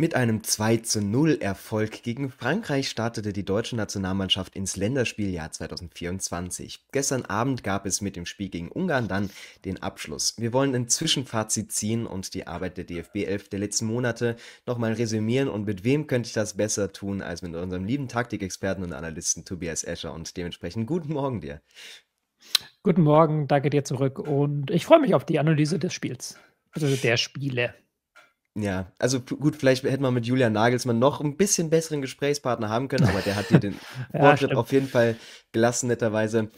Mit einem 2-0-Erfolg zu gegen Frankreich startete die deutsche Nationalmannschaft ins Länderspieljahr 2024. Gestern Abend gab es mit dem Spiel gegen Ungarn dann den Abschluss. Wir wollen ein Zwischenfazit ziehen und die Arbeit der DFB 11 der letzten Monate nochmal resümieren. Und mit wem könnte ich das besser tun als mit unserem lieben Taktikexperten und Analysten Tobias Escher? Und dementsprechend guten Morgen dir. Guten Morgen, danke dir zurück. Und ich freue mich auf die Analyse des Spiels, also der Spiele. Ja, also gut, vielleicht hätte man mit Julian Nagelsmann noch ein bisschen besseren Gesprächspartner haben können, aber der hat dir den ja, auf jeden Fall gelassen, netterweise.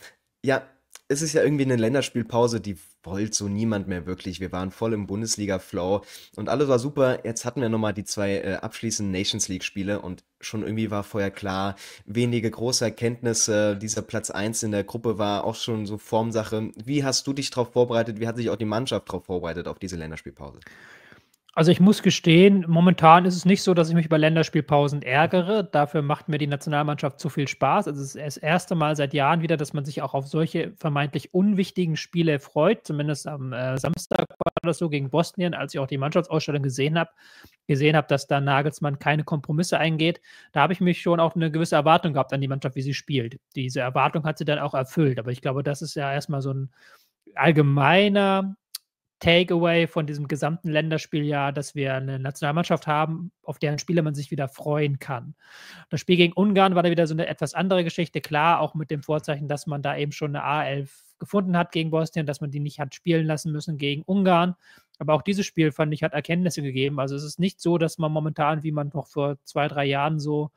Ja, es ist ja irgendwie eine Länderspielpause, die wollte so niemand mehr wirklich. Wir waren voll im Bundesliga-Flow und alles war super. Jetzt hatten wir nochmal die zwei äh, abschließenden Nations League-Spiele und schon irgendwie war vorher klar, wenige große Erkenntnisse. Dieser Platz 1 in der Gruppe war auch schon so Formsache. Wie hast du dich darauf vorbereitet? Wie hat sich auch die Mannschaft darauf vorbereitet, auf diese Länderspielpause? Also ich muss gestehen, momentan ist es nicht so, dass ich mich über Länderspielpausen ärgere. Dafür macht mir die Nationalmannschaft zu viel Spaß. Also es ist das erste Mal seit Jahren wieder, dass man sich auch auf solche vermeintlich unwichtigen Spiele freut. Zumindest am äh, Samstag war das so gegen Bosnien, als ich auch die Mannschaftsausstellung gesehen habe, gesehen habe, dass da Nagelsmann keine Kompromisse eingeht. Da habe ich mich schon auch eine gewisse Erwartung gehabt an die Mannschaft, wie sie spielt. Diese Erwartung hat sie dann auch erfüllt. Aber ich glaube, das ist ja erstmal so ein allgemeiner Takeaway von diesem gesamten Länderspieljahr, dass wir eine Nationalmannschaft haben, auf deren Spiele man sich wieder freuen kann. Das Spiel gegen Ungarn war da wieder so eine etwas andere Geschichte. Klar, auch mit dem Vorzeichen, dass man da eben schon eine A11 gefunden hat gegen Bosnien, dass man die nicht hat spielen lassen müssen gegen Ungarn. Aber auch dieses Spiel, fand ich, hat Erkenntnisse gegeben. Also es ist nicht so, dass man momentan, wie man noch vor zwei, drei Jahren so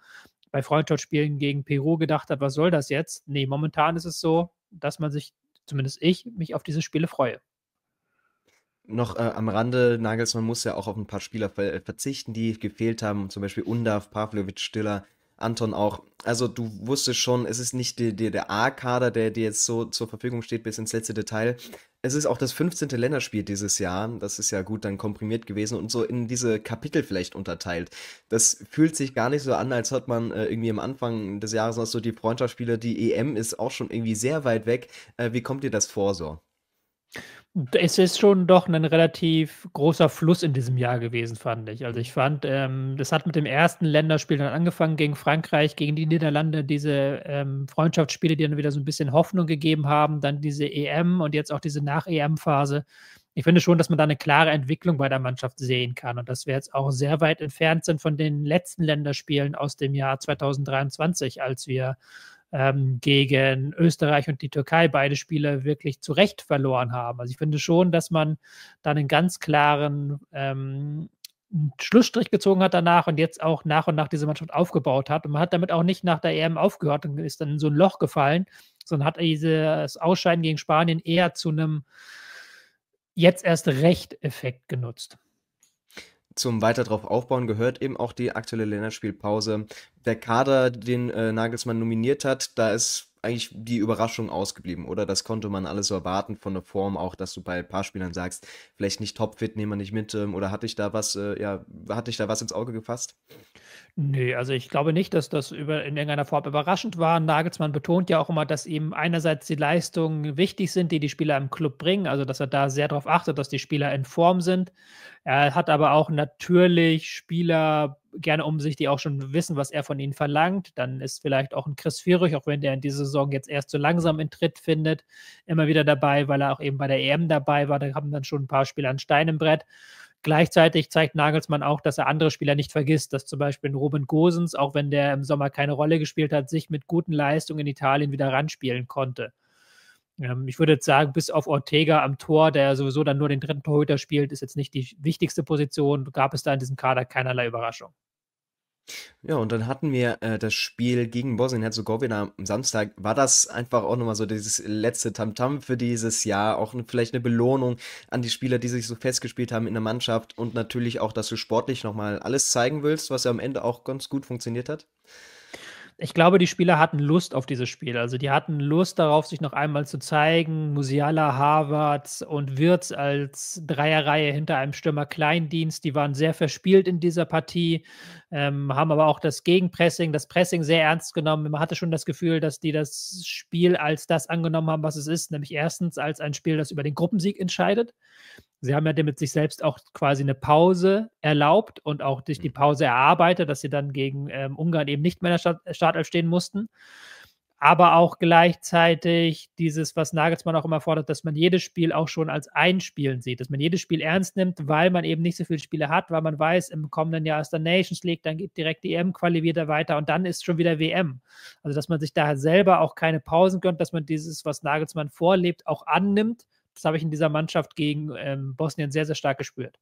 bei Freundschaftsspielen gegen Peru gedacht hat, was soll das jetzt? Nee, momentan ist es so, dass man sich, zumindest ich, mich auf diese Spiele freue noch äh, am Rande, Nagelsmann muss ja auch auf ein paar Spieler ver äh, verzichten, die gefehlt haben, zum Beispiel Undav, Pavlovic, Stiller, Anton auch. Also du wusstest schon, es ist nicht die, die, der A-Kader, der dir jetzt so zur Verfügung steht bis ins letzte Detail. Es ist auch das 15. Länderspiel dieses Jahr. Das ist ja gut dann komprimiert gewesen und so in diese Kapitel vielleicht unterteilt. Das fühlt sich gar nicht so an, als hat man äh, irgendwie am Anfang des Jahres noch so die Freundschaftsspiele, die EM ist auch schon irgendwie sehr weit weg. Äh, wie kommt dir das vor so? Es ist schon doch ein relativ großer Fluss in diesem Jahr gewesen, fand ich. Also ich mhm. fand, ähm, das hat mit dem ersten Länderspiel dann angefangen gegen Frankreich, gegen die Niederlande, diese ähm, Freundschaftsspiele, die dann wieder so ein bisschen Hoffnung gegeben haben, dann diese EM und jetzt auch diese Nach-EM-Phase. Ich finde schon, dass man da eine klare Entwicklung bei der Mannschaft sehen kann und dass wir jetzt auch sehr weit entfernt sind von den letzten Länderspielen aus dem Jahr 2023, als wir ähm, gegen Österreich und die Türkei beide Spiele wirklich zu Recht verloren haben. Also ich finde schon, dass man da einen ganz klaren ähm, Schlussstrich gezogen hat danach und jetzt auch nach und nach diese Mannschaft aufgebaut hat. Und man hat damit auch nicht nach der EM aufgehört und ist dann in so ein Loch gefallen, sondern hat dieses Ausscheiden gegen Spanien eher zu einem jetzt erst Recht-Effekt genutzt zum weiter drauf aufbauen gehört eben auch die aktuelle Länderspielpause. Der Kader, den äh, Nagelsmann nominiert hat, da ist eigentlich die Überraschung ausgeblieben, oder? Das konnte man alles so erwarten von der Form, auch dass du bei ein paar Spielern sagst, vielleicht nicht topfit, nehmen wir nicht mit, ähm, oder hatte ich da was, äh, ja, hatte ich da was ins Auge gefasst? Nee, also ich glaube nicht, dass das über, in irgendeiner Form überraschend war. Nagelsmann betont ja auch immer, dass eben einerseits die Leistungen wichtig sind, die die Spieler im Club bringen, also dass er da sehr darauf achtet, dass die Spieler in Form sind. Er hat aber auch natürlich Spieler gerne um sich, die auch schon wissen, was er von ihnen verlangt. Dann ist vielleicht auch ein Chris Führig, auch wenn der in dieser Saison jetzt erst so langsam in Tritt findet, immer wieder dabei, weil er auch eben bei der EM dabei war. Da haben dann schon ein paar Spieler ein Stein im Brett. Gleichzeitig zeigt Nagelsmann auch, dass er andere Spieler nicht vergisst, dass zum Beispiel ein Robin Gosens, auch wenn der im Sommer keine Rolle gespielt hat, sich mit guten Leistungen in Italien wieder ranspielen konnte. Ähm, ich würde jetzt sagen, bis auf Ortega am Tor, der sowieso dann nur den dritten Torhüter spielt, ist jetzt nicht die wichtigste Position, gab es da in diesem Kader keinerlei Überraschung. Ja, und dann hatten wir äh, das Spiel gegen Bosnien-Herzegowina am Samstag. War das einfach auch nochmal so dieses letzte Tamtam für dieses Jahr? Auch ne, vielleicht eine Belohnung an die Spieler, die sich so festgespielt haben in der Mannschaft und natürlich auch, dass du sportlich nochmal alles zeigen willst, was ja am Ende auch ganz gut funktioniert hat? ich glaube, die Spieler hatten Lust auf dieses Spiel. Also die hatten Lust darauf, sich noch einmal zu zeigen. Musiala, Harvard und Wirtz als Dreierreihe hinter einem Stürmer Kleindienst, die waren sehr verspielt in dieser Partie, ähm, haben aber auch das Gegenpressing, das Pressing sehr ernst genommen. Man hatte schon das Gefühl, dass die das Spiel als das angenommen haben, was es ist, nämlich erstens als ein Spiel, das über den Gruppensieg entscheidet. Sie haben ja damit sich selbst auch quasi eine Pause erlaubt und auch durch die mhm. Pause erarbeitet, dass sie dann gegen ähm, Ungarn eben nicht mehr in der Start äh, Startelf stehen mussten. Aber auch gleichzeitig dieses, was Nagelsmann auch immer fordert, dass man jedes Spiel auch schon als Einspielen sieht, dass man jedes Spiel ernst nimmt, weil man eben nicht so viele Spiele hat, weil man weiß, im kommenden Jahr ist der Nations League, dann geht direkt die EM-Quali weiter und dann ist schon wieder WM. Also, dass man sich da selber auch keine Pausen gönnt, dass man dieses, was Nagelsmann vorlebt, auch annimmt das habe ich in dieser Mannschaft gegen ähm, Bosnien sehr, sehr stark gespürt.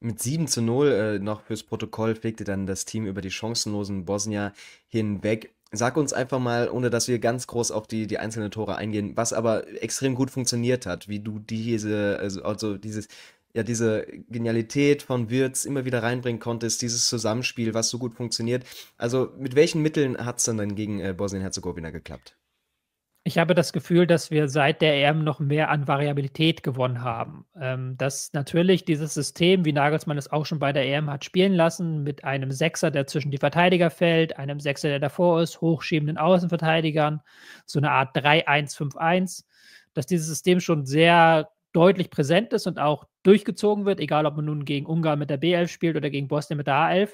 Mit 7 zu 0 äh, noch fürs Protokoll fegte dann das Team über die chancenlosen Bosnier hinweg. Sag uns einfach mal, ohne dass wir ganz groß auf die, die einzelnen Tore eingehen, was aber extrem gut funktioniert hat, wie du diese, also, also dieses, ja, diese Genialität von Wirtz immer wieder reinbringen konntest, dieses Zusammenspiel, was so gut funktioniert. Also mit welchen Mitteln hat es dann, dann gegen äh, Bosnien-Herzegowina geklappt? Ich habe das Gefühl, dass wir seit der EM noch mehr an Variabilität gewonnen haben. Ähm, dass natürlich dieses System, wie Nagelsmann es auch schon bei der EM hat spielen lassen, mit einem Sechser, der zwischen die Verteidiger fällt, einem Sechser, der davor ist, hochschiebenden Außenverteidigern, so eine Art 3-1-5-1, dass dieses System schon sehr deutlich präsent ist und auch durchgezogen wird, egal ob man nun gegen Ungarn mit der B11 spielt oder gegen Bosnien mit der A11.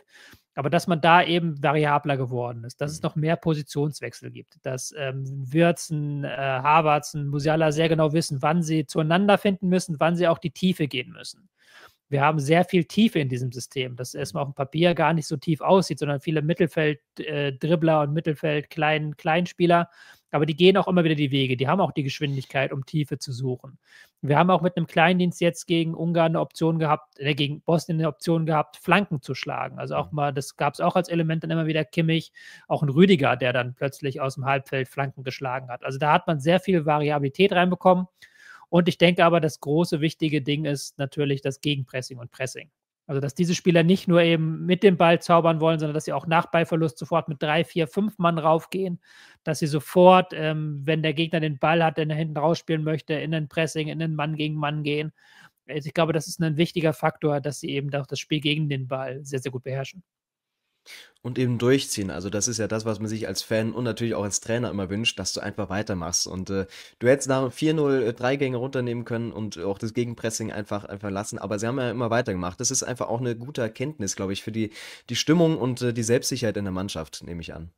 Aber dass man da eben variabler geworden ist, dass es mhm. noch mehr Positionswechsel gibt, dass ähm, Wirzen, äh, Havertz, Musiala sehr genau wissen, wann sie zueinander finden müssen, wann sie auch die Tiefe gehen müssen. Wir haben sehr viel Tiefe in diesem System, das mhm. erstmal auf dem Papier gar nicht so tief aussieht, sondern viele Mittelfeld-Dribbler äh, und Mittelfeld-Kleinspieler, -Klein aber die gehen auch immer wieder die Wege. Die haben auch die Geschwindigkeit, um Tiefe zu suchen. Wir haben auch mit einem Kleindienst jetzt gegen Ungarn eine Option gehabt, äh, gegen Bosnien eine Option gehabt, Flanken zu schlagen. Also auch mhm. mal, das gab es auch als Element dann immer wieder Kimmich, auch ein Rüdiger, der dann plötzlich aus dem Halbfeld Flanken geschlagen hat. Also da hat man sehr viel Variabilität reinbekommen. Und ich denke aber, das große wichtige Ding ist natürlich das Gegenpressing und Pressing. Also, dass diese Spieler nicht nur eben mit dem Ball zaubern wollen, sondern dass sie auch nach Ballverlust sofort mit drei, vier, fünf Mann raufgehen, dass sie sofort, ähm, wenn der Gegner den Ball hat, den er hinten rausspielen möchte, in den Pressing, in den Mann gegen Mann gehen. Also ich glaube, das ist ein wichtiger Faktor, dass sie eben auch das Spiel gegen den Ball sehr, sehr gut beherrschen. Und eben durchziehen. Also, das ist ja das, was man sich als Fan und natürlich auch als Trainer immer wünscht, dass du einfach weitermachst. Und äh, du hättest nach 4-0 äh, drei Gänge runternehmen können und auch das Gegenpressing einfach, einfach lassen. Aber sie haben ja immer weitergemacht. Das ist einfach auch eine gute Erkenntnis, glaube ich, für die, die Stimmung und äh, die Selbstsicherheit in der Mannschaft, nehme ich an.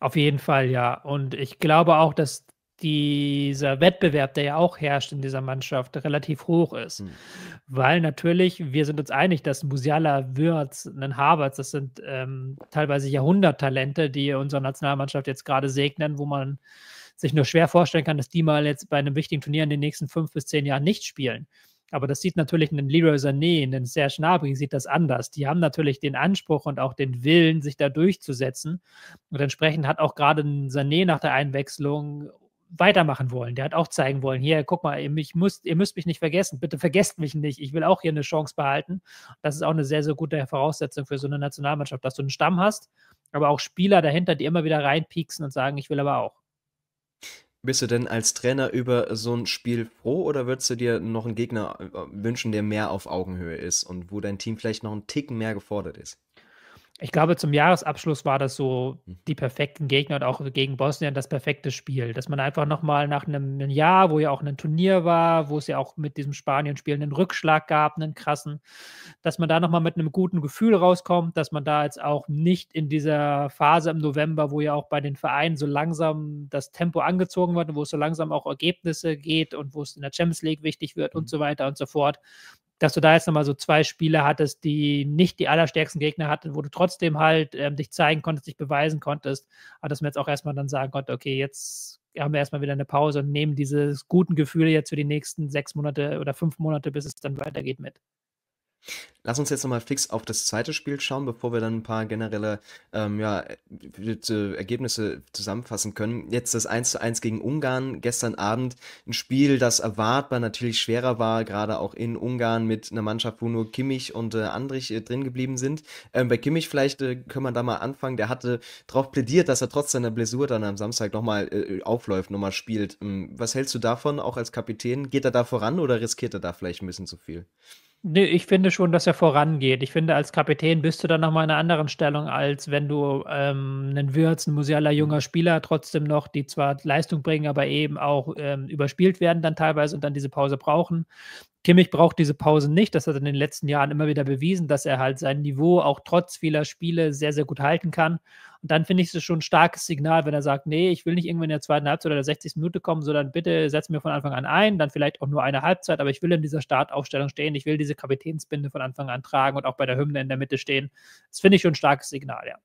Auf jeden Fall, ja. Und ich glaube auch, dass dieser Wettbewerb, der ja auch herrscht in dieser Mannschaft, relativ hoch ist. Mhm. Weil natürlich, wir sind uns einig, dass Musiala, Würz, ein Havertz, das sind ähm, teilweise Jahrhunderttalente, die unsere Nationalmannschaft jetzt gerade segnen, wo man sich nur schwer vorstellen kann, dass die mal jetzt bei einem wichtigen Turnier in den nächsten fünf bis zehn Jahren nicht spielen. Aber das sieht natürlich einen Leroy Sané, einen Serge Schnabri, sieht das anders. Die haben natürlich den Anspruch und auch den Willen, sich da durchzusetzen. Und entsprechend hat auch gerade ein Sané nach der Einwechslung weitermachen wollen. Der hat auch zeigen wollen, hier, guck mal, ihr, müsst, ihr müsst mich nicht vergessen, bitte vergesst mich nicht, ich will auch hier eine Chance behalten. Das ist auch eine sehr, sehr gute Voraussetzung für so eine Nationalmannschaft, dass du einen Stamm hast, aber auch Spieler dahinter, die immer wieder reinpieksen und sagen, ich will aber auch. Bist du denn als Trainer über so ein Spiel froh oder würdest du dir noch einen Gegner äh, wünschen, der mehr auf Augenhöhe ist und wo dein Team vielleicht noch einen Ticken mehr gefordert ist? ich glaube, zum Jahresabschluss war das so hm. die perfekten Gegner und auch gegen Bosnien das perfekte Spiel, dass man einfach nochmal nach einem Jahr, wo ja auch ein Turnier war, wo es ja auch mit diesem Spanien-Spiel einen Rückschlag gab, einen krassen, dass man da nochmal mit einem guten Gefühl rauskommt, dass man da jetzt auch nicht in dieser Phase im November, wo ja auch bei den Vereinen so langsam das Tempo angezogen wird, wo es so langsam auch Ergebnisse geht und wo es in der Champions League wichtig wird mhm. und hm. so weiter und so fort, dass du da jetzt nochmal so zwei Spiele hattest, die nicht die allerstärksten Gegner hatten, wo du trotzdem halt ähm, dich zeigen konntest, dich beweisen konntest, aber dass man jetzt auch erstmal dann sagen konnte, okay, jetzt haben wir erstmal wieder eine Pause und nehmen diese guten Gefühle jetzt für die nächsten sechs Monate oder fünf Monate, bis es dann weitergeht mit. Lass uns jetzt nochmal fix auf das zweite Spiel schauen, bevor wir dann ein paar generelle ähm, ja, Ergebnisse zusammenfassen können. Jetzt das 1 zu 1 gegen Ungarn gestern Abend. Ein Spiel, das erwartbar natürlich schwerer war, gerade auch in Ungarn mit einer Mannschaft, wo nur Kimmich und äh, Andrich äh, drin geblieben sind. Ähm, bei Kimmich vielleicht äh, können wir da mal anfangen. Der hatte darauf plädiert, dass er trotz seiner Blessur dann am Samstag nochmal äh, äh, aufläuft, nochmal spielt. Ähm, was hältst du davon, auch als Kapitän? Geht er da voran oder riskiert er da vielleicht ein bisschen zu viel? Nee, ich finde schon, dass er vorangeht. Ich finde, als Kapitän bist du dann nochmal in einer anderen Stellung, als wenn du ähm, einen Wirtz, ein Musialer mhm. junger Spieler trotzdem noch, die zwar Leistung bringen, aber eben auch ähm, überspielt werden dann teilweise und dann diese Pause brauchen. Kimmich braucht diese Pause nicht. Das hat er in den letzten Jahren immer wieder bewiesen, dass er halt sein Niveau auch trotz vieler Spiele sehr, sehr gut halten kann. Und dann finde ich es schon ein starkes Signal, wenn er sagt, nee, ich will nicht irgendwann in der zweiten Halbzeit oder der 60. Minute kommen, sondern bitte setz mir von Anfang an ein, dann vielleicht auch nur eine Halbzeit, aber ich will in dieser Startaufstellung stehen, ich will diese Kapitänsbinde von Anfang an tragen und auch bei der Hymne in der Mitte stehen. Das finde ich schon ein starkes Signal, ja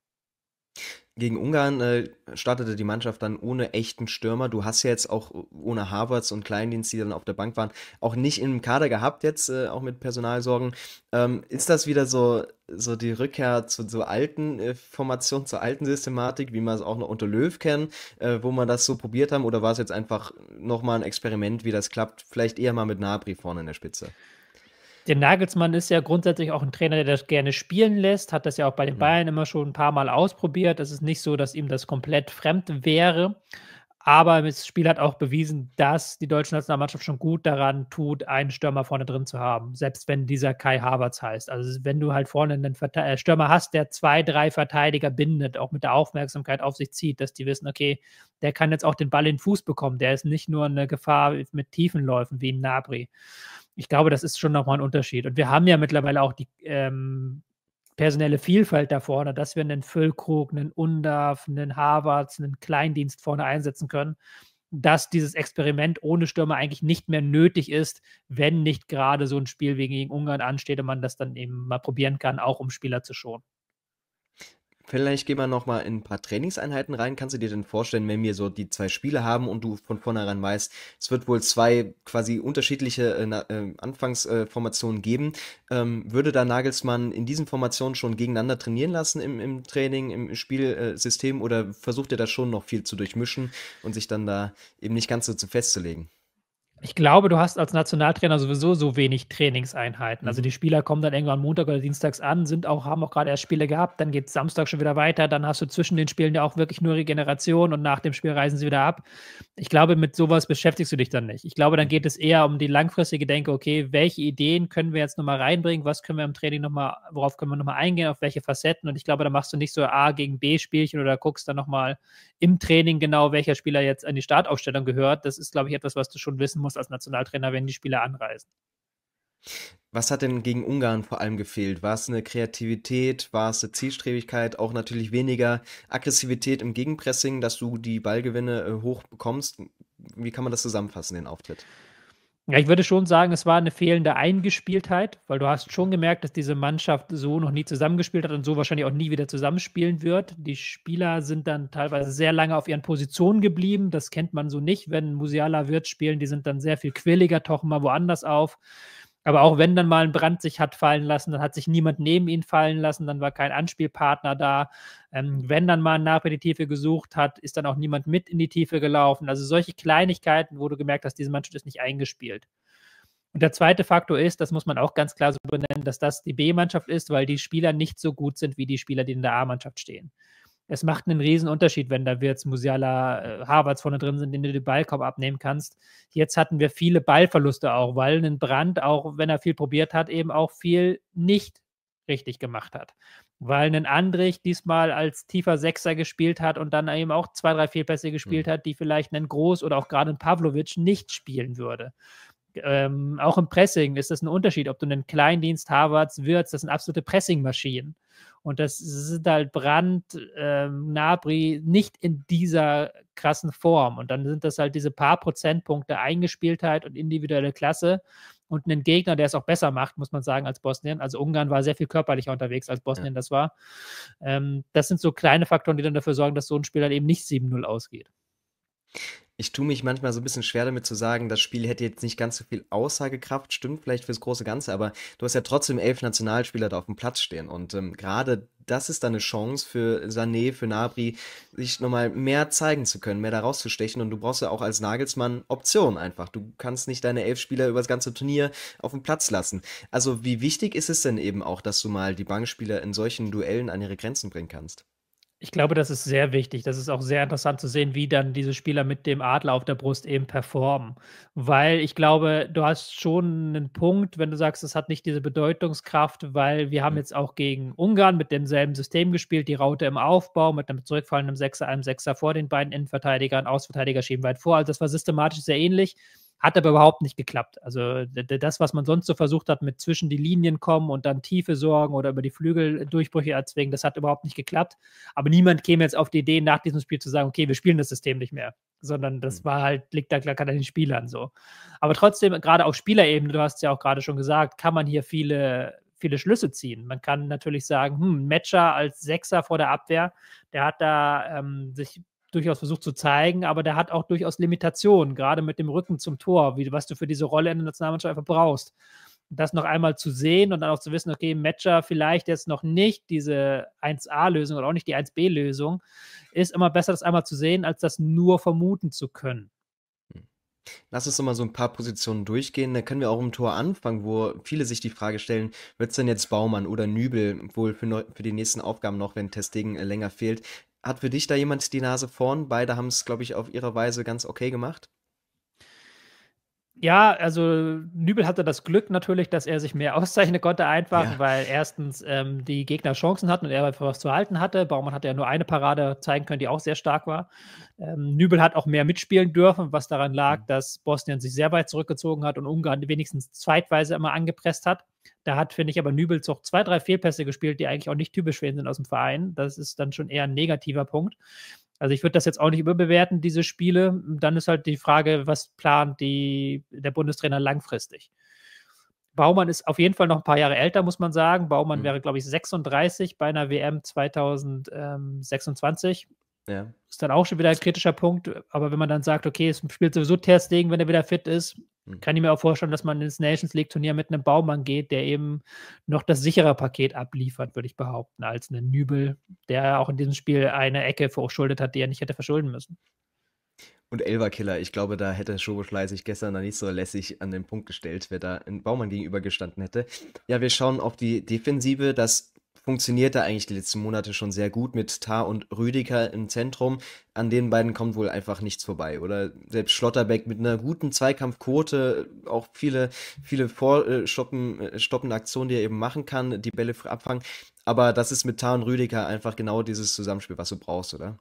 gegen Ungarn äh, startete die Mannschaft dann ohne echten Stürmer. Du hast ja jetzt auch ohne Harvards und Kleindienst, die dann auf der Bank waren, auch nicht im Kader gehabt jetzt, äh, auch mit Personalsorgen. Ähm, ist das wieder so, so die Rückkehr zu, zur alten äh, Formation, zur alten Systematik, wie man es auch noch unter Löw kennt, äh, wo man das so probiert haben? Oder war es jetzt einfach nochmal ein Experiment, wie das klappt? Vielleicht eher mal mit Nabri vorne in der Spitze? Der Nagelsmann ist ja grundsätzlich auch ein Trainer, der das gerne spielen lässt, hat das ja auch bei den mhm. Bayern immer schon ein paar Mal ausprobiert. Es ist nicht so, dass ihm das komplett fremd wäre. Aber das Spiel hat auch bewiesen, dass die deutsche Nationalmannschaft schon gut daran tut, einen Stürmer vorne drin zu haben, selbst wenn dieser Kai Havertz heißt. Also wenn du halt vorne einen Verte äh, Stürmer hast, der zwei, drei Verteidiger bindet, auch mit der Aufmerksamkeit auf sich zieht, dass die wissen, okay, der kann jetzt auch den Ball in den Fuß bekommen, der ist nicht nur eine Gefahr mit tiefen Läufen wie ein Nabri ich glaube, das ist schon nochmal ein Unterschied. Und wir haben ja mittlerweile auch die ähm, personelle Vielfalt da vorne, dass wir einen Füllkrug, einen Undarf, einen Harvards, einen Kleindienst vorne einsetzen können, dass dieses Experiment ohne Stürmer eigentlich nicht mehr nötig ist, wenn nicht gerade so ein Spiel wie gegen Ungarn ansteht und man das dann eben mal probieren kann, auch um Spieler zu schonen. Vielleicht gehen wir nochmal in ein paar Trainingseinheiten rein. Kannst du dir denn vorstellen, wenn wir so die zwei Spiele haben und du von vornherein weißt, es wird wohl zwei quasi unterschiedliche äh, äh Anfangsformationen äh, geben, ähm, würde da Nagelsmann in diesen Formationen schon gegeneinander trainieren lassen im, im Training, im Spielsystem oder versucht er da schon noch viel zu durchmischen und sich dann da eben nicht ganz so zu festzulegen? Ich glaube, du hast als Nationaltrainer sowieso so wenig Trainingseinheiten. Also mhm. die Spieler kommen dann irgendwann Montag oder Dienstags an, sind auch, haben auch gerade erst Spiele gehabt, dann geht es Samstag schon wieder weiter, dann hast du zwischen den Spielen ja auch wirklich nur Regeneration und nach dem Spiel reisen sie wieder ab. Ich glaube, mit sowas beschäftigst du dich dann nicht. Ich glaube, dann mhm. geht es eher um die langfristige Denke, okay, welche Ideen können wir jetzt nochmal reinbringen, was können wir im Training nochmal, worauf können wir nochmal eingehen, auf welche Facetten. Und ich glaube, da machst du nicht so A gegen B Spielchen oder guckst dann nochmal im Training genau, welcher Spieler jetzt an die Startaufstellung gehört. Das ist, glaube ich, etwas, was du schon wissen musst muss als Nationaltrainer, wenn die Spieler anreisen. Was hat denn gegen Ungarn vor allem gefehlt? War es eine Kreativität, war es eine Zielstrebigkeit, auch natürlich weniger Aggressivität im Gegenpressing, dass du die Ballgewinne äh, hoch bekommst? Wie kann man das zusammenfassen, den Auftritt? Ja, ich würde schon sagen, es war eine fehlende Eingespieltheit, weil du hast schon gemerkt, dass diese Mannschaft so noch nie zusammengespielt hat und so wahrscheinlich auch nie wieder zusammenspielen wird. Die Spieler sind dann teilweise sehr lange auf ihren Positionen geblieben. Das kennt man so nicht. Wenn Musiala wird spielen, die sind dann sehr viel quilliger, tauchen mal woanders auf. Aber auch wenn dann mal ein Brand sich hat fallen lassen, dann hat sich niemand neben ihn fallen lassen, dann war kein Anspielpartner da. Ähm, mhm. wenn dann mal ein Nachbar die Tiefe gesucht hat, ist dann auch niemand mit in die Tiefe gelaufen. Also solche Kleinigkeiten, wo du gemerkt hast, diese Mannschaft ist nicht eingespielt. Und der zweite Faktor ist, das muss man auch ganz klar so benennen, dass das die B-Mannschaft ist, weil die Spieler nicht so gut sind wie die Spieler, die in der A-Mannschaft stehen es macht einen riesen Unterschied, wenn da Wirtz, Musiala, äh, Harvards vorne drin sind, denen du den Ball kaum abnehmen kannst. Jetzt hatten wir viele Ballverluste auch, weil ein Brand, auch wenn er viel probiert hat, eben auch viel nicht richtig gemacht hat. Weil ein Andrich diesmal als tiefer Sechser gespielt hat und dann eben auch zwei, drei Fehlpässe gespielt mhm. hat, die vielleicht ein Groß oder auch gerade ein Pavlovic nicht spielen würde. Ähm, auch im Pressing ist das ein Unterschied, ob du einen Kleindienst, Harvards, Wirtz, das sind absolute Pressingmaschinen. Und das sind halt Brand, ähm, Nabri nicht in dieser krassen Form. Und dann sind das halt diese paar Prozentpunkte Eingespieltheit und individuelle Klasse und einen Gegner, der es auch besser macht, muss man sagen, als Bosnien. Also Ungarn war sehr viel körperlicher unterwegs, als Bosnien ja. das war. Ähm, das sind so kleine Faktoren, die dann dafür sorgen, dass so ein Spiel dann eben nicht 7-0 ausgeht. Ich tue mich manchmal so ein bisschen schwer damit zu sagen, das Spiel hätte jetzt nicht ganz so viel Aussagekraft, stimmt vielleicht fürs große Ganze, aber du hast ja trotzdem elf Nationalspieler da auf dem Platz stehen und ähm, gerade das ist dann eine Chance für Sané, für Nabri, sich nochmal mehr zeigen zu können, mehr da rauszustechen. Und du brauchst ja auch als Nagelsmann Optionen einfach. Du kannst nicht deine elf Spieler über das ganze Turnier auf dem Platz lassen. Also wie wichtig ist es denn eben auch, dass du mal die Bankspieler in solchen Duellen an ihre Grenzen bringen kannst? ich glaube, das ist sehr wichtig. Das ist auch sehr interessant zu sehen, wie dann diese Spieler mit dem Adler auf der Brust eben performen. Weil ich glaube, du hast schon einen Punkt, wenn du sagst, es hat nicht diese Bedeutungskraft, weil wir haben mhm. jetzt auch gegen Ungarn mit demselben System gespielt, die Raute im Aufbau, mit einem zurückfallenden Sechser, einem Sechser vor den beiden Innenverteidigern, Ausverteidiger schieben weit vor. Also das war systematisch sehr ähnlich. Hat aber überhaupt nicht geklappt. Also das, was man sonst so versucht hat, mit zwischen die Linien kommen und dann Tiefe sorgen oder über die Flügel Durchbrüche erzwingen, das hat überhaupt nicht geklappt. Aber niemand käme jetzt auf die Idee, nach diesem Spiel zu sagen, okay, wir spielen das System nicht mehr. Sondern das hm. war halt, liegt da klar an den Spielern so. Aber trotzdem, gerade auf Spielerebene, du hast es ja auch gerade schon gesagt, kann man hier viele viele Schlüsse ziehen. Man kann natürlich sagen, hm, Matcher als Sechser vor der Abwehr, der hat da ähm, sich durchaus versucht zu zeigen, aber der hat auch durchaus Limitationen, gerade mit dem Rücken zum Tor, wie, was du für diese Rolle in der Nationalmannschaft einfach brauchst. das noch einmal zu sehen und dann auch zu wissen, okay, Matcher vielleicht jetzt noch nicht diese 1A-Lösung oder auch nicht die 1B-Lösung, ist immer besser, das einmal zu sehen, als das nur vermuten zu können. Hm. Lass uns doch mal so ein paar Positionen durchgehen. Da können wir auch im Tor anfangen, wo viele sich die Frage stellen, wird es denn jetzt Baumann oder Nübel wohl für, für die nächsten Aufgaben noch, wenn Testegen äh, länger fehlt? Hat für dich da jemand die Nase vorn? Beide haben es, glaube ich, auf ihre Weise ganz okay gemacht. Ja, also Nübel hatte das Glück natürlich, dass er sich mehr auszeichnen konnte, einfach, ja. weil erstens ähm, die Gegner Chancen hatten und er einfach was zu halten hatte. Baumann hatte ja nur eine Parade zeigen können, die auch sehr stark war. Ähm, Nübel hat auch mehr mitspielen dürfen, was daran lag, mhm. dass Bosnien sich sehr weit zurückgezogen hat und Ungarn wenigstens zeitweise immer angepresst hat. Da hat, finde ich, aber Nübel auch zwei, drei Fehlpässe gespielt, die eigentlich auch nicht typisch für ihn sind aus dem Verein. Das ist dann schon eher ein negativer Punkt. Also ich würde das jetzt auch nicht überbewerten, diese Spiele. Dann ist halt die Frage, was plant die, der Bundestrainer langfristig? Baumann ist auf jeden Fall noch ein paar Jahre älter, muss man sagen. Baumann mhm. wäre, glaube ich, 36 bei einer WM 2026. Ja. Ist dann auch schon wieder ein kritischer Punkt. Aber wenn man dann sagt, okay, es spielt sowieso Testing, wenn er wieder fit ist, mhm. kann ich mir auch vorstellen, dass man ins Nations League-Turnier mit einem Baumann geht, der eben noch das sichere Paket abliefert, würde ich behaupten, als einen Nübel, der auch in diesem Spiel eine Ecke verschuldet hat, die er nicht hätte verschulden müssen. Und Elverkiller, ich glaube, da hätte Schoboschlei sich gestern noch nicht so lässig an den Punkt gestellt, wer da in Baumann gegenüber gestanden hätte. Ja, wir schauen auf die Defensive. Das funktioniert da eigentlich die letzten Monate schon sehr gut mit Tar und Rüdiger im Zentrum. An den beiden kommt wohl einfach nichts vorbei. Oder selbst Schlotterbeck mit einer guten Zweikampfquote, auch viele, viele Vorstoppen, äh, Aktionen, die er eben machen kann, die Bälle abfangen. Aber das ist mit Tar und Rüdiger einfach genau dieses Zusammenspiel, was du brauchst, oder?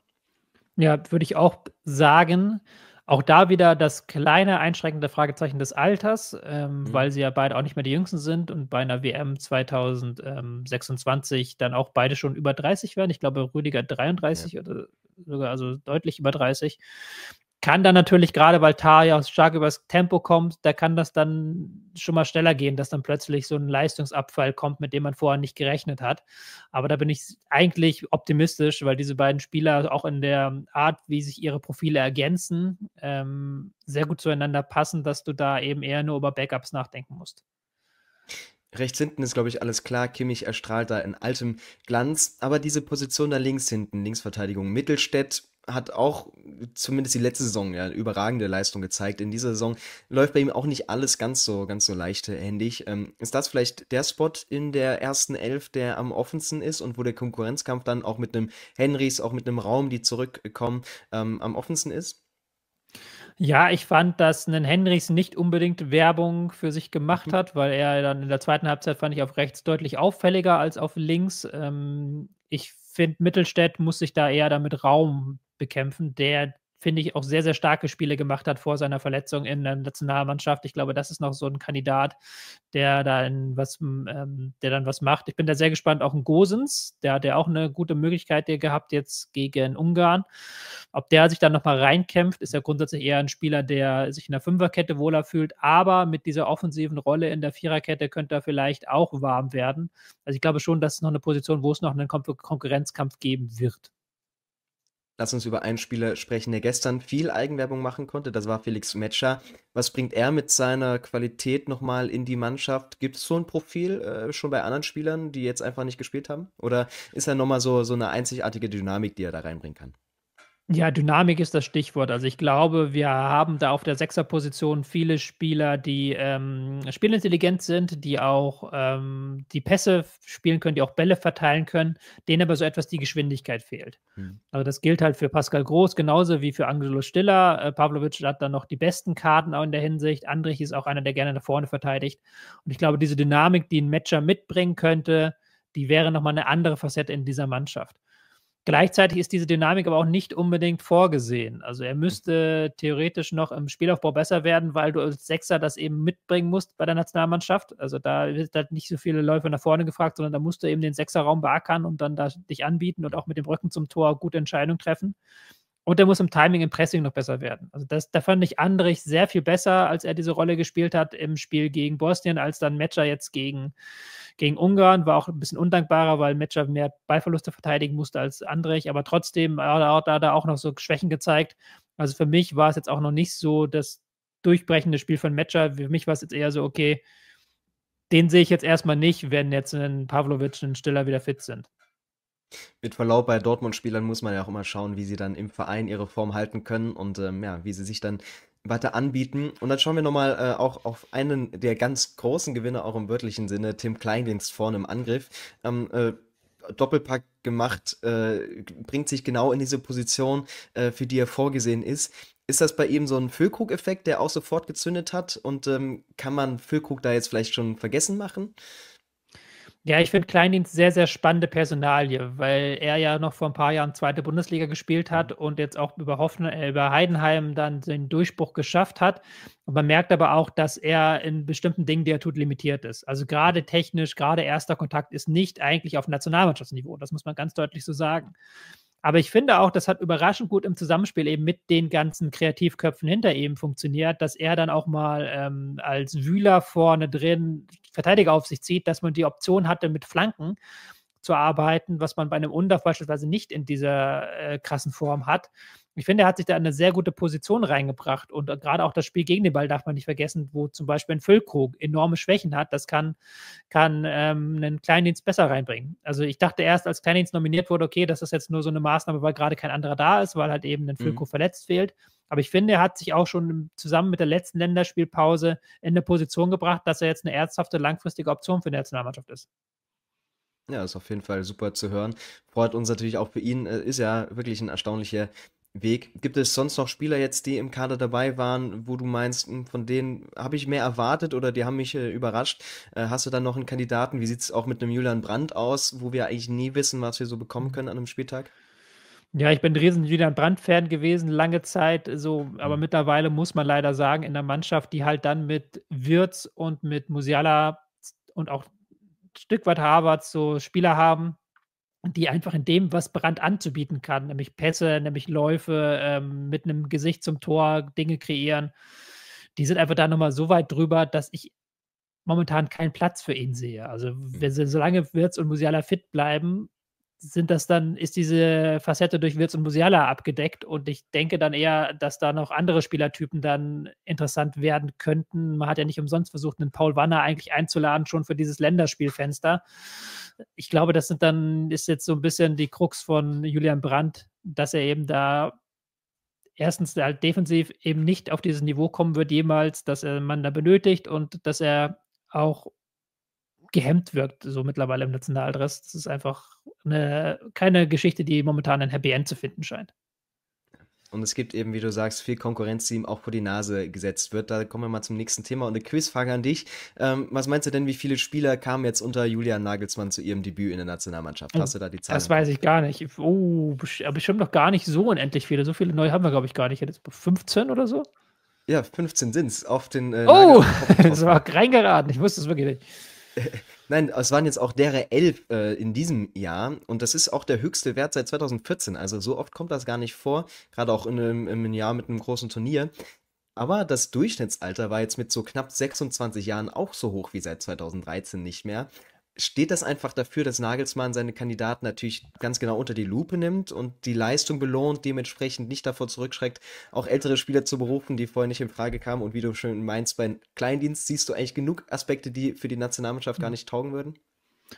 Ja, würde ich auch sagen. Auch da wieder das kleine einschränkende Fragezeichen des Alters, ähm, mhm. weil sie ja beide auch nicht mehr die Jüngsten sind und bei einer WM 2026 ähm, dann auch beide schon über 30 werden. Ich glaube, Rüdiger 33 ja. oder sogar also deutlich über 30 kann dann natürlich gerade, weil Tar stark übers Tempo kommt, da kann das dann schon mal schneller gehen, dass dann plötzlich so ein Leistungsabfall kommt, mit dem man vorher nicht gerechnet hat. Aber da bin ich eigentlich optimistisch, weil diese beiden Spieler auch in der Art, wie sich ihre Profile ergänzen, ähm, sehr gut zueinander passen, dass du da eben eher nur über Backups nachdenken musst. Rechts hinten ist, glaube ich, alles klar. Kimmich erstrahlt da in altem Glanz. Aber diese Position da links hinten, Linksverteidigung Mittelstädt, hat auch zumindest die letzte Saison ja, überragende Leistung gezeigt. In dieser Saison läuft bei ihm auch nicht alles ganz so, ganz so leichthändig. Ähm, ist das vielleicht der Spot in der ersten Elf, der am offensten ist und wo der Konkurrenzkampf dann auch mit einem Henrys, auch mit einem Raum, die zurückkommen, ähm, am offensten ist? Ja, ich fand, dass ein Henrichs nicht unbedingt Werbung für sich gemacht mhm. hat, weil er dann in der zweiten Halbzeit fand ich auf rechts deutlich auffälliger als auf links. Ähm, ich finde, Mittelstädt muss sich da eher damit Raum bekämpfen, der finde ich, auch sehr, sehr starke Spiele gemacht hat vor seiner Verletzung in der Nationalmannschaft. Ich glaube, das ist noch so ein Kandidat, der dann was, ähm, der dann was macht. Ich bin da sehr gespannt, auch ein Gosens, der hat ja auch eine gute Möglichkeit gehabt jetzt gegen Ungarn. Ob der sich dann nochmal reinkämpft, ist ja grundsätzlich eher ein Spieler, der sich in der Fünferkette wohler fühlt, aber mit dieser offensiven Rolle in der Viererkette könnte er vielleicht auch warm werden. Also ich glaube schon, das ist noch eine Position, wo es noch einen Konkurrenzkampf geben wird. Lass uns über einen Spieler sprechen, der gestern viel Eigenwerbung machen konnte. Das war Felix Metscher. Was bringt er mit seiner Qualität nochmal in die Mannschaft? Gibt es so ein Profil äh, schon bei anderen Spielern, die jetzt einfach nicht gespielt haben? Oder ist er nochmal so, so eine einzigartige Dynamik, die er da reinbringen kann? Ja, Dynamik ist das Stichwort. Also ich glaube, wir haben da auf der Sechserposition viele Spieler, die ähm, spielintelligent sind, die auch ähm, die Pässe spielen können, die auch Bälle verteilen können, denen aber so etwas die Geschwindigkeit fehlt. Mhm. Also das gilt halt für Pascal Groß genauso wie für Angelo Stiller. Äh, Pavlovic hat dann noch die besten Karten auch in der Hinsicht. Andrich ist auch einer, der gerne nach vorne verteidigt. Und ich glaube, diese Dynamik, die ein Matcher mitbringen könnte, die wäre nochmal eine andere Facette in dieser Mannschaft. Gleichzeitig ist diese Dynamik aber auch nicht unbedingt vorgesehen. Also er müsste theoretisch noch im Spielaufbau besser werden, weil du als Sechser das eben mitbringen musst bei der Nationalmannschaft. Also da wird halt nicht so viele Läufe nach vorne gefragt, sondern da musst du eben den Sechserraum beackern und dann da dich anbieten und auch mit dem Rücken zum Tor gute Entscheidungen treffen. Und er muss im Timing, im Pressing noch besser werden. Also das, da fand ich Andrich sehr viel besser, als er diese Rolle gespielt hat im Spiel gegen Bosnien, als dann Matcher jetzt gegen, gegen Ungarn. War auch ein bisschen undankbarer, weil Matcher mehr Ballverluste verteidigen musste als Andrich. Aber trotzdem hat er da auch noch so Schwächen gezeigt. Also für mich war es jetzt auch noch nicht so das durchbrechende Spiel von Matcher. Für mich war es jetzt eher so, okay, den sehe ich jetzt erstmal nicht, wenn jetzt ein Pavlovic und Stiller wieder fit sind. Mit Verlaub, bei Dortmund-Spielern muss man ja auch immer schauen, wie sie dann im Verein ihre Form halten können und ähm, ja, wie sie sich dann weiter anbieten. Und dann schauen wir nochmal äh, auch auf einen der ganz großen Gewinner, auch im wörtlichen Sinne, Tim Kleindienst vorne im Angriff. Ähm, äh, Doppelpack gemacht, äh, bringt sich genau in diese Position, äh, für die er vorgesehen ist. Ist das bei ihm so ein Füllkrug-Effekt, der auch sofort gezündet hat? Und ähm, kann man Füllkrug da jetzt vielleicht schon vergessen machen? Ja, ich finde Kleindienst sehr, sehr spannende Personalie, weil er ja noch vor ein paar Jahren zweite Bundesliga gespielt hat und jetzt auch über, Hoffen äh, über Heidenheim dann den Durchbruch geschafft hat. Und man merkt aber auch, dass er in bestimmten Dingen, die er tut, limitiert ist. Also gerade technisch, gerade erster Kontakt ist nicht eigentlich auf Nationalmannschaftsniveau. Das muss man ganz deutlich so sagen. Aber ich finde auch, das hat überraschend gut im Zusammenspiel eben mit den ganzen Kreativköpfen hinter ihm funktioniert, dass er dann auch mal ähm, als Wühler vorne drin Verteidiger auf sich zieht, dass man die Option hatte, mit Flanken zu arbeiten, was man bei einem Undorf beispielsweise nicht in dieser äh, krassen Form hat. Ich finde, er hat sich da eine sehr gute Position reingebracht und äh, gerade auch das Spiel gegen den Ball darf man nicht vergessen, wo zum Beispiel ein Füllkrug enorme Schwächen hat. Das kann, kann ähm, einen Kleindienst besser reinbringen. Also ich dachte erst, als Kleindienst nominiert wurde, okay, das ist jetzt nur so eine Maßnahme, weil gerade kein anderer da ist, weil halt eben ein mhm. Füllkrug mhm. verletzt fehlt. Aber ich finde, er hat sich auch schon zusammen mit der letzten Länderspielpause in eine Position gebracht, dass er jetzt eine ernsthafte, langfristige Option für die Nationalmannschaft ist. Ja, ist auf jeden Fall super zu hören. Freut uns natürlich auch für ihn. Äh, ist ja wirklich ein erstaunlicher Weg. Gibt es sonst noch Spieler jetzt, die im Kader dabei waren, wo du meinst, hm, von denen habe ich mehr erwartet oder die haben mich äh, überrascht? Äh, hast du dann noch einen Kandidaten? Wie sieht es auch mit einem Julian Brandt aus, wo wir eigentlich nie wissen, was wir so bekommen mhm. können an einem Spieltag? Ja, ich bin ein riesen Julian Brandt-Fan gewesen, lange Zeit so, aber mhm. mittlerweile muss man leider sagen, in der Mannschaft, die halt dann mit Wirtz und mit Musiala und auch ein Stück weit Harvard so Spieler haben, die einfach in dem, was Brand anzubieten kann, nämlich Pässe, nämlich Läufe, ähm, mit einem Gesicht zum Tor Dinge kreieren, die sind einfach da nochmal so weit drüber, dass ich momentan keinen Platz für ihn sehe. Also hm. wenn, solange Wirtz und Musiala fit bleiben, sind das dann, ist diese Facette durch Wirtz und Musiala abgedeckt und ich denke dann eher, dass da noch andere Spielertypen dann interessant werden könnten. Man hat ja nicht umsonst versucht, einen Paul Wanner eigentlich einzuladen, schon für dieses Länderspielfenster. Ich glaube, das sind dann, ist jetzt so ein bisschen die Krux von Julian Brandt, dass er eben da erstens halt defensiv eben nicht auf dieses Niveau kommen wird, jemals, dass er man da benötigt und dass er auch gehemmt wirkt, so mittlerweile im Nationaldress. Das ist einfach eine, keine Geschichte, die momentan ein Happy End zu finden scheint. Und es gibt eben, wie du sagst, viel Konkurrenz, die ihm auch vor die Nase gesetzt wird. Da kommen wir mal zum nächsten Thema und eine Quizfrage an dich. Ähm, was meinst du denn, wie viele Spieler kamen jetzt unter Julian Nagelsmann zu ihrem Debüt in der Nationalmannschaft? Oh, Hast du da die Zahl? Das weiß ich gar nicht. Oh, bestimmt noch gar nicht so unendlich viele. So viele neue haben wir, glaube ich, gar nicht. 15 oder so? Ja, 15 sind es. Auf den. Äh, oh, das war reingeraten. Ich wusste es wirklich nicht. Nein, es waren jetzt auch derer elf äh, in diesem Jahr und das ist auch der höchste Wert seit 2014. Also so oft kommt das gar nicht vor, gerade auch in einem, in einem Jahr mit einem großen Turnier. Aber das Durchschnittsalter war jetzt mit so knapp 26 Jahren auch so hoch wie seit 2013 nicht mehr steht das einfach dafür, dass Nagelsmann seine Kandidaten natürlich ganz genau unter die Lupe nimmt und die Leistung belohnt, dementsprechend nicht davor zurückschreckt, auch ältere Spieler zu berufen, die vorher nicht in Frage kamen. Und wie du schon meinst, beim Kleindienst siehst du eigentlich genug Aspekte, die für die Nationalmannschaft gar mhm. nicht taugen würden?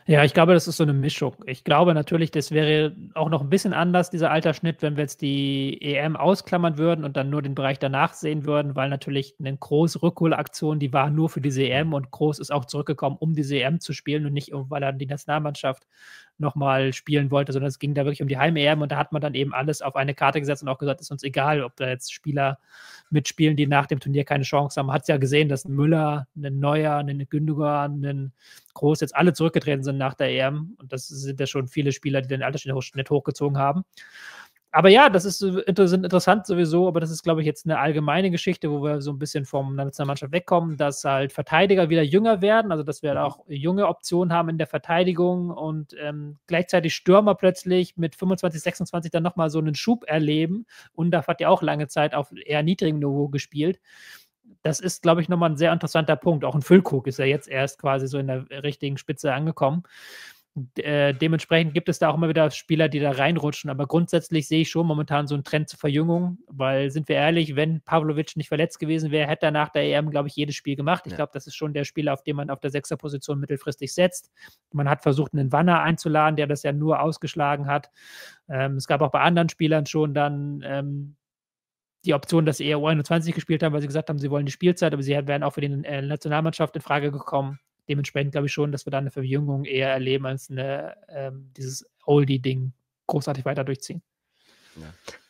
Ja, ich glaube, das ist so eine Mischung. Ich glaube natürlich, das wäre auch noch ein bisschen anders, dieser Altersschnitt, wenn wir jetzt die EM ausklammern würden und dann nur den Bereich danach sehen würden, weil natürlich eine große Rückholaktion, die war nur für diese EM und Groß ist auch zurückgekommen, um diese EM zu spielen und nicht, weil er die Nationalmannschaft nochmal spielen wollte, sondern es ging da wirklich um die Heim-EM und da hat man dann eben alles auf eine Karte gesetzt und auch gesagt, ist uns egal, ob da jetzt Spieler mitspielen, die nach dem Turnier keine Chance haben. Man hat es ja gesehen, dass ein Müller, ein Neuer, ein Gündogan, ein Groß jetzt alle zurückgetreten sind nach der EM und das sind ja schon viele Spieler, die den Altersschnitt hochgezogen haben aber ja, das ist sind interessant sowieso, aber das ist, glaube ich, jetzt eine allgemeine Geschichte, wo wir so ein bisschen vom Nationalmannschaft wegkommen, dass halt Verteidiger wieder jünger werden, also dass wir halt auch junge Optionen haben in der Verteidigung und ähm, gleichzeitig Stürmer plötzlich mit 25, 26 dann nochmal so einen Schub erleben. Und da hat ja auch lange Zeit auf eher niedrigem Niveau gespielt. Das ist, glaube ich, nochmal ein sehr interessanter Punkt. Auch ein Füllkrug ist ja jetzt erst quasi so in der richtigen Spitze angekommen. Äh, dementsprechend gibt es da auch immer wieder Spieler, die da reinrutschen. Aber grundsätzlich sehe ich schon momentan so einen Trend zur Verjüngung, weil sind wir ehrlich, wenn Pavlovic nicht verletzt gewesen wäre, hätte er nach der EM, glaube ich, jedes Spiel gemacht. Ich ja. glaube, das ist schon der Spieler, auf den man auf der Sechserposition mittelfristig setzt. Man hat versucht, einen Wanner einzuladen, der das ja nur ausgeschlagen hat. Ähm, es gab auch bei anderen Spielern schon dann ähm, die Option, dass sie eher U21 gespielt haben, weil sie gesagt haben, sie wollen die Spielzeit, aber sie wären auch für die äh, Nationalmannschaft in Frage gekommen. Dementsprechend glaube ich schon, dass wir da eine Verjüngung eher erleben, als eine, ähm, dieses Oldie-Ding großartig weiter durchziehen. Ja.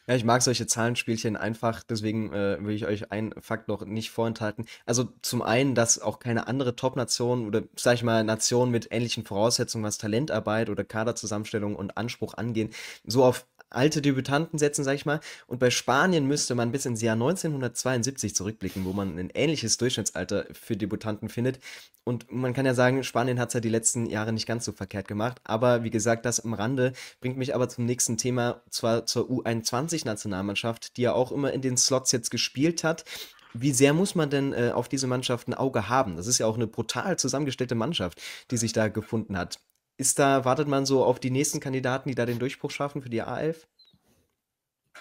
Ja, ich mag solche Zahlenspielchen einfach, deswegen äh, will ich euch einen Fakt noch nicht vorenthalten. Also zum einen, dass auch keine andere Top-Nation oder sag ich mal Nation mit ähnlichen Voraussetzungen, was Talentarbeit oder Kaderzusammenstellung und Anspruch angehen, so auf alte Debütanten setzen, sag ich mal. Und bei Spanien müsste man bis ins Jahr 1972 zurückblicken, wo man ein ähnliches Durchschnittsalter für Debutanten findet. Und man kann ja sagen, Spanien hat es ja die letzten Jahre nicht ganz so verkehrt gemacht. Aber wie gesagt, das am Rande bringt mich aber zum nächsten Thema, zwar zur U21-Nationalmannschaft, die ja auch immer in den Slots jetzt gespielt hat. Wie sehr muss man denn äh, auf diese Mannschaft ein Auge haben? Das ist ja auch eine brutal zusammengestellte Mannschaft, die sich da gefunden hat. Ist da, wartet man so auf die nächsten Kandidaten, die da den Durchbruch schaffen für die A11?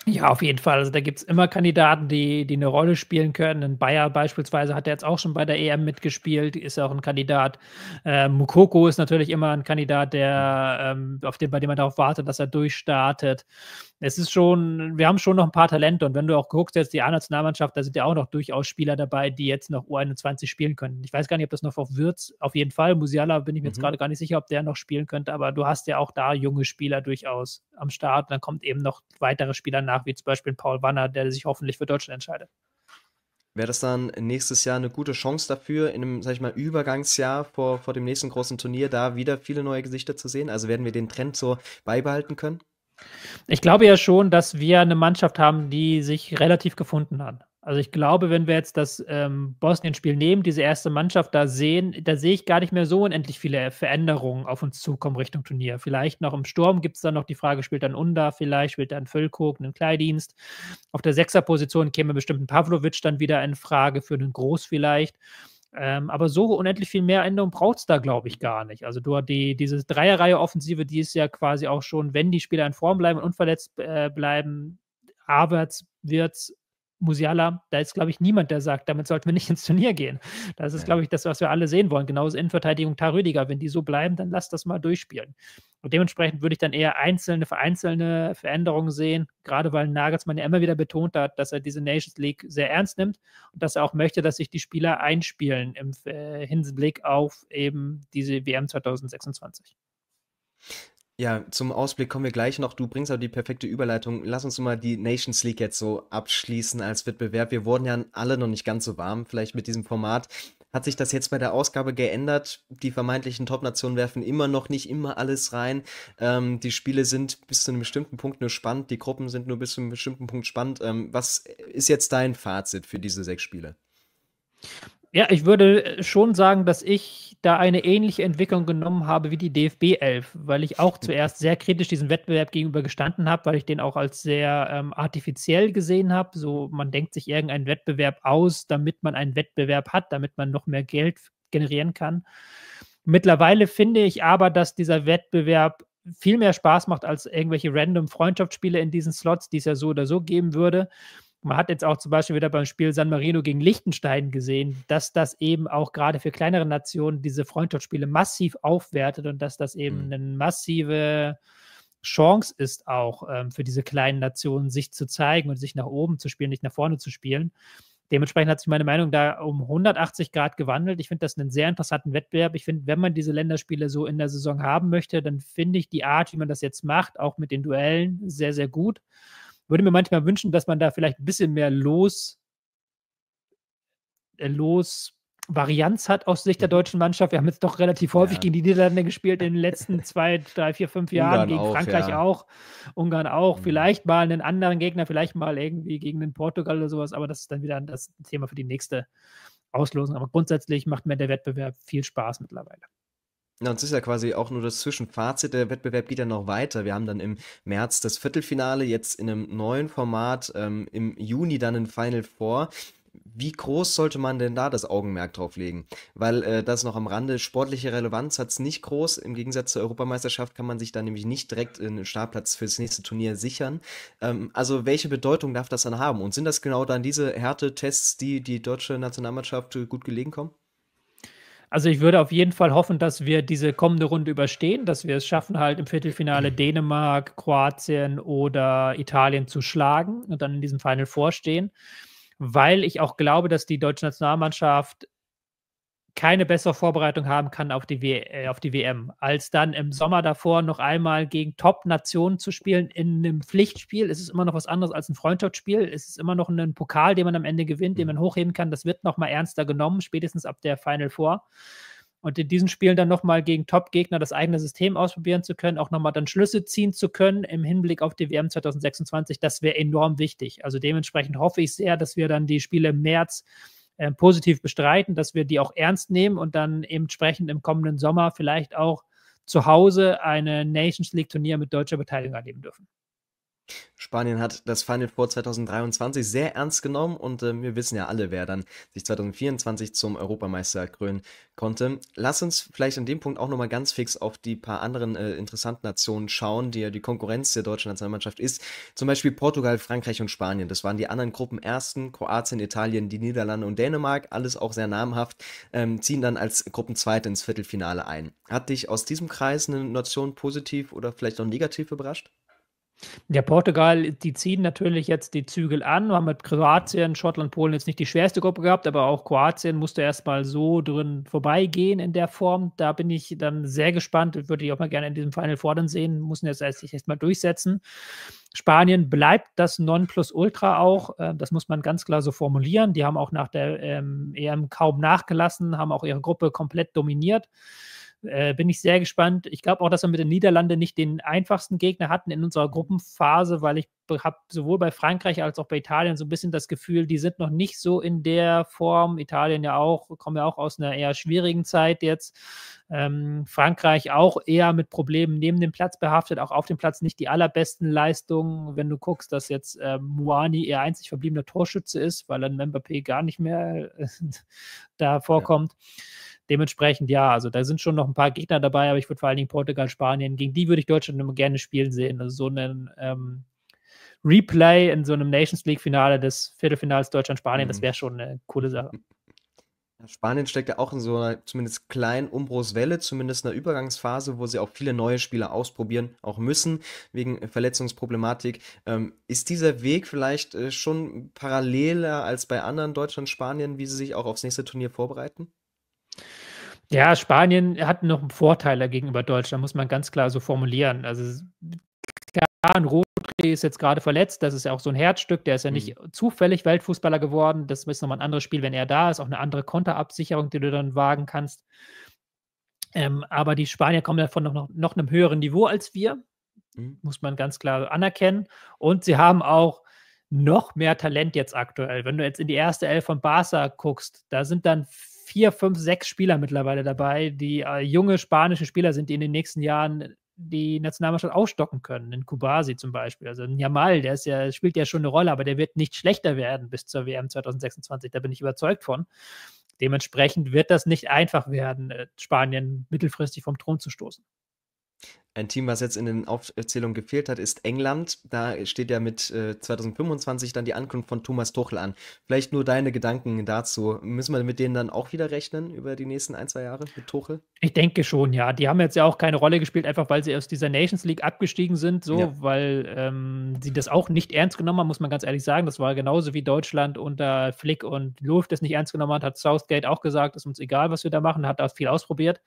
Ja, auf jeden Fall. Also da gibt es immer Kandidaten, die, die eine Rolle spielen können. Ein Bayer beispielsweise hat er jetzt auch schon bei der EM mitgespielt, ist auch ein Kandidat. Ähm, Mukoko ist natürlich immer ein Kandidat, der, ähm, auf den, bei dem man darauf wartet, dass er durchstartet. Es ist schon, wir haben schon noch ein paar Talente und wenn du auch guckst, jetzt die A-Nationalmannschaft, da sind ja auch noch durchaus Spieler dabei, die jetzt noch U21 spielen können. Ich weiß gar nicht, ob das noch auf Würz, auf jeden Fall. Musiala bin ich mir mhm. jetzt gerade gar nicht sicher, ob der noch spielen könnte, aber du hast ja auch da junge Spieler durchaus am Start. dann kommt eben noch weitere Spieler danach, wie zum Beispiel Paul Wanner, der sich hoffentlich für Deutschland entscheidet. Wäre das dann nächstes Jahr eine gute Chance dafür, in einem, sag ich mal, Übergangsjahr vor, vor dem nächsten großen Turnier da wieder viele neue Gesichter zu sehen? Also werden wir den Trend so beibehalten können? Ich glaube ja schon, dass wir eine Mannschaft haben, die sich relativ gefunden hat. Also ich glaube, wenn wir jetzt das ähm, Bosnien-Spiel nehmen, diese erste Mannschaft da sehen, da sehe ich gar nicht mehr so unendlich viele Veränderungen auf uns zukommen Richtung Turnier. Vielleicht noch im Sturm gibt es dann noch die Frage, spielt dann Unda, vielleicht spielt dann Völkog, einen Kleidienst. Auf der Sechserposition käme bestimmt ein Pavlovic dann wieder in Frage für einen Groß vielleicht. Ähm, aber so unendlich viel mehr Änderungen braucht es da, glaube ich, gar nicht. Also du, die, diese Dreierreihe-Offensive, die ist ja quasi auch schon, wenn die Spieler in Form bleiben und unverletzt äh, bleiben, Havertz, Wirtz, Musiala, da ist, glaube ich, niemand, der sagt, damit sollten wir nicht ins Turnier gehen. Das ist, glaube ich, das, was wir alle sehen wollen. Genauso Innenverteidigung Tar Rüdiger. Wenn die so bleiben, dann lass das mal durchspielen. Und dementsprechend würde ich dann eher einzelne vereinzelte Veränderungen sehen, gerade weil Nagelsmann ja immer wieder betont hat, dass er diese Nations League sehr ernst nimmt und dass er auch möchte, dass sich die Spieler einspielen im äh, Hinblick auf eben diese WM 2026. Ja, zum Ausblick kommen wir gleich noch. Du bringst aber die perfekte Überleitung. Lass uns mal die Nations League jetzt so abschließen als Wettbewerb. Wir wurden ja alle noch nicht ganz so warm, vielleicht mit diesem Format. Hat sich das jetzt bei der Ausgabe geändert? Die vermeintlichen Top-Nationen werfen immer noch nicht immer alles rein. Ähm, die Spiele sind bis zu einem bestimmten Punkt nur spannend. Die Gruppen sind nur bis zu einem bestimmten Punkt spannend. Ähm, was ist jetzt dein Fazit für diese sechs Spiele? Ja, ich würde äh, schon sagen, dass ich da eine ähnliche Entwicklung genommen habe wie die DFB 11, weil ich auch zuerst sehr kritisch diesem Wettbewerb gegenüber gestanden habe, weil ich den auch als sehr ähm, artifiziell gesehen habe. So, man denkt sich irgendeinen Wettbewerb aus, damit man einen Wettbewerb hat, damit man noch mehr Geld generieren kann. Mittlerweile finde ich aber, dass dieser Wettbewerb viel mehr Spaß macht als irgendwelche random Freundschaftsspiele in diesen Slots, die es ja so oder so geben würde. Man hat jetzt auch zum Beispiel wieder beim Spiel San Marino gegen Liechtenstein gesehen, dass das eben auch gerade für kleinere Nationen diese Freundschaftsspiele massiv aufwertet und dass das eben mhm. eine massive Chance ist auch ähm, für diese kleinen Nationen, sich zu zeigen und sich nach oben zu spielen, nicht nach vorne zu spielen. Dementsprechend hat sich meine Meinung da um 180 Grad gewandelt. Ich finde das einen sehr interessanten Wettbewerb. Ich finde, wenn man diese Länderspiele so in der Saison haben möchte, dann finde ich die Art, wie man das jetzt macht, auch mit den Duellen, sehr, sehr gut würde mir manchmal wünschen, dass man da vielleicht ein bisschen mehr Los, äh, Los Varianz hat aus Sicht der mhm. deutschen Mannschaft. Wir haben jetzt doch relativ häufig ja. gegen die Niederlande gespielt in den letzten zwei, drei, vier, fünf Jahren, Ungarn gegen auch, Frankreich ja. auch, Ungarn auch, mhm. vielleicht mal einen anderen Gegner, vielleicht mal irgendwie gegen den Portugal oder sowas, aber das ist dann wieder das Thema für die nächste Auslosung. Aber grundsätzlich macht mir der Wettbewerb viel Spaß mittlerweile. Na, und es ist ja quasi auch nur das Zwischenfazit. Der Wettbewerb geht dann noch weiter. Wir haben dann im März das Viertelfinale, jetzt in einem neuen Format, ähm, im Juni dann ein Final Four. Wie groß sollte man denn da das Augenmerk drauf legen? Weil äh, das noch am Rande, sportliche Relevanz hat es nicht groß. Im Gegensatz zur Europameisterschaft kann man sich da nämlich nicht direkt einen Startplatz fürs nächste Turnier sichern. Ähm, also welche Bedeutung darf das dann haben? Und sind das genau dann diese Härtetests, die die deutsche Nationalmannschaft äh, gut gelegen kommen? Also ich würde auf jeden Fall hoffen, dass wir diese kommende Runde überstehen, dass wir es schaffen, halt im Viertelfinale Dänemark, Kroatien oder Italien zu schlagen und dann in diesem Final vorstehen, weil ich auch glaube, dass die deutsche Nationalmannschaft keine bessere Vorbereitung haben kann auf die, w äh, auf die WM, als dann im Sommer davor noch einmal gegen Top-Nationen zu spielen in einem Pflichtspiel. Ist es immer noch was anderes als ein Freundschaftsspiel. Es Ist immer noch ein Pokal, den man am Ende gewinnt, den mhm. man hochheben kann. Das wird nochmal ernster genommen, spätestens ab der Final Four. Und in diesen Spielen dann nochmal gegen Top-Gegner das eigene System ausprobieren zu können, auch nochmal dann Schlüsse ziehen zu können im Hinblick auf die WM 2026, das wäre enorm wichtig. Also dementsprechend hoffe ich sehr, dass wir dann die Spiele im März äh, positiv bestreiten, dass wir die auch ernst nehmen und dann entsprechend im kommenden Sommer vielleicht auch zu Hause eine Nations League Turnier mit deutscher Beteiligung erleben dürfen. Spanien hat das Final Four 2023 sehr ernst genommen und äh, wir wissen ja alle, wer dann sich 2024 zum Europameister krönen konnte. Lass uns vielleicht an dem Punkt auch nochmal ganz fix auf die paar anderen äh, interessanten Nationen schauen, die ja die Konkurrenz der deutschen Nationalmannschaft ist. Zum Beispiel Portugal, Frankreich und Spanien. Das waren die anderen Gruppen ersten. Kroatien, Italien, die Niederlande und Dänemark, alles auch sehr namhaft, ähm, ziehen dann als Gruppenzweite ins Viertelfinale ein. Hat dich aus diesem Kreis eine Nation positiv oder vielleicht auch negativ überrascht? Ja, Portugal, die ziehen natürlich jetzt die Zügel an. Wir haben mit Kroatien, Schottland, Polen jetzt nicht die schwerste Gruppe gehabt, aber auch Kroatien musste erstmal so drin vorbeigehen in der Form. Da bin ich dann sehr gespannt würde ich auch mal gerne in diesem Final fordern sehen. Müssen jetzt erst sich erstmal durchsetzen. Spanien bleibt das Nonplusultra auch. Ähm, das muss man ganz klar so formulieren. Die haben auch nach der ähm, EM kaum nachgelassen, haben auch ihre Gruppe komplett dominiert. Äh, bin ich sehr gespannt. Ich glaube auch, dass wir mit den Niederlanden nicht den einfachsten Gegner hatten in unserer Gruppenphase, weil ich habe sowohl bei Frankreich als auch bei Italien so ein bisschen das Gefühl, die sind noch nicht so in der Form. Italien ja auch, kommen ja auch aus einer eher schwierigen Zeit jetzt. Ähm, Frankreich auch eher mit Problemen neben dem Platz behaftet, auch auf dem Platz nicht die allerbesten Leistungen. Wenn du guckst, dass jetzt äh, Muani ihr einzig verbliebener Torschütze ist, weil dann P gar nicht mehr äh, da vorkommt. Ja Dementsprechend ja, also da sind schon noch ein paar Gegner dabei, aber ich würde vor allen Dingen Portugal, Spanien, gegen die würde ich Deutschland immer gerne spielen sehen. Also so einen ähm, Replay in so einem Nations League-Finale des Viertelfinals Deutschland-Spanien, mhm. das wäre schon eine coole Sache. Spanien steckt ja auch in so einer zumindest kleinen Umbruchswelle, zumindest einer Übergangsphase, wo sie auch viele neue Spieler ausprobieren, auch müssen, wegen Verletzungsproblematik. Ähm, ist dieser Weg vielleicht äh, schon paralleler als bei anderen Deutschland-Spanien, wie sie sich auch aufs nächste Turnier vorbereiten? Ja, Spanien hat noch einen Vorteil gegenüber Deutschland, muss man ganz klar so formulieren. Also klar, Rodri ist jetzt gerade verletzt, das ist ja auch so ein Herzstück, der ist ja nicht mhm. zufällig Weltfußballer geworden. Das ist nochmal ein anderes Spiel, wenn er da ist, auch eine andere Konterabsicherung, die du dann wagen kannst. Ähm, aber die Spanier kommen davon noch, noch, noch einem höheren Niveau als wir, mhm. muss man ganz klar anerkennen. Und sie haben auch noch mehr Talent jetzt aktuell. Wenn du jetzt in die erste Elf von Barca guckst, da sind dann vier, fünf, sechs Spieler mittlerweile dabei, die äh, junge spanische Spieler sind, die in den nächsten Jahren die Nationalmannschaft aufstocken können. In Kubasi zum Beispiel. Also in Jamal, der ist ja, spielt ja schon eine Rolle, aber der wird nicht schlechter werden bis zur WM 2026. Da bin ich überzeugt von. Dementsprechend wird das nicht einfach werden, äh, Spanien mittelfristig vom Thron zu stoßen. Ein Team, was jetzt in den Aufzählungen gefehlt hat, ist England. Da steht ja mit äh, 2025 dann die Ankunft von Thomas Tuchel an. Vielleicht nur deine Gedanken dazu. Müssen wir mit denen dann auch wieder rechnen über die nächsten ein, zwei Jahre mit Tuchel? Ich denke schon, ja. Die haben jetzt ja auch keine Rolle gespielt, einfach weil sie aus dieser Nations League abgestiegen sind, so, ja. weil ähm, sie das auch nicht ernst genommen haben, muss man ganz ehrlich sagen. Das war genauso wie Deutschland unter Flick und Luft das nicht ernst genommen hat, hat Southgate auch gesagt, ist uns egal, was wir da machen, hat da viel ausprobiert